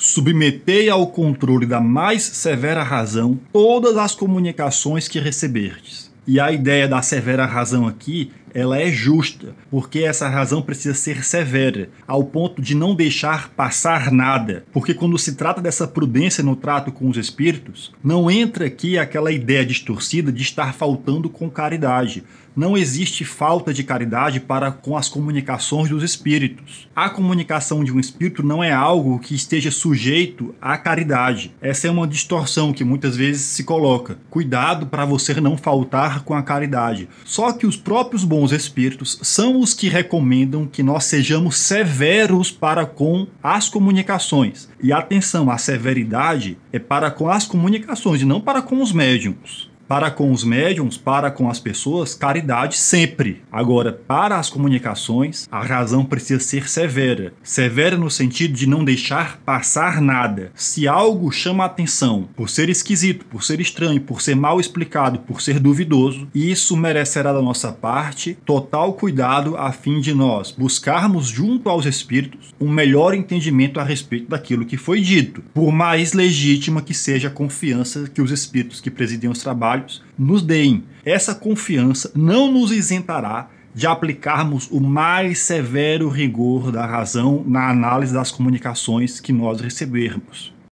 Submetei ao controle da mais severa razão todas as comunicações que receberdes. E a ideia da severa razão aqui ela é justa, porque essa razão precisa ser severa, ao ponto de não deixar passar nada. Porque quando se trata dessa prudência no trato com os espíritos, não entra aqui aquela ideia distorcida de estar faltando com caridade. Não existe falta de caridade para com as comunicações dos espíritos. A comunicação de um espírito não é algo que esteja sujeito à caridade. Essa é uma distorção que muitas vezes se coloca. Cuidado para você não faltar com a caridade. Só que os próprios bons bons espíritos são os que recomendam que nós sejamos severos para com as comunicações. E atenção, a severidade é para com as comunicações e não para com os médiums para com os médiums, para com as pessoas, caridade sempre. Agora, para as comunicações, a razão precisa ser severa. Severa no sentido de não deixar passar nada. Se algo chama a atenção por ser esquisito, por ser estranho, por ser mal explicado, por ser duvidoso, isso merecerá da nossa parte total cuidado a fim de nós buscarmos junto aos espíritos um melhor entendimento a respeito daquilo que foi dito. Por mais legítima que seja a confiança que os espíritos que presidem os trabalhos trabalhos nos deem. Essa confiança não nos isentará de aplicarmos o mais severo rigor da razão na análise das comunicações que nós recebermos.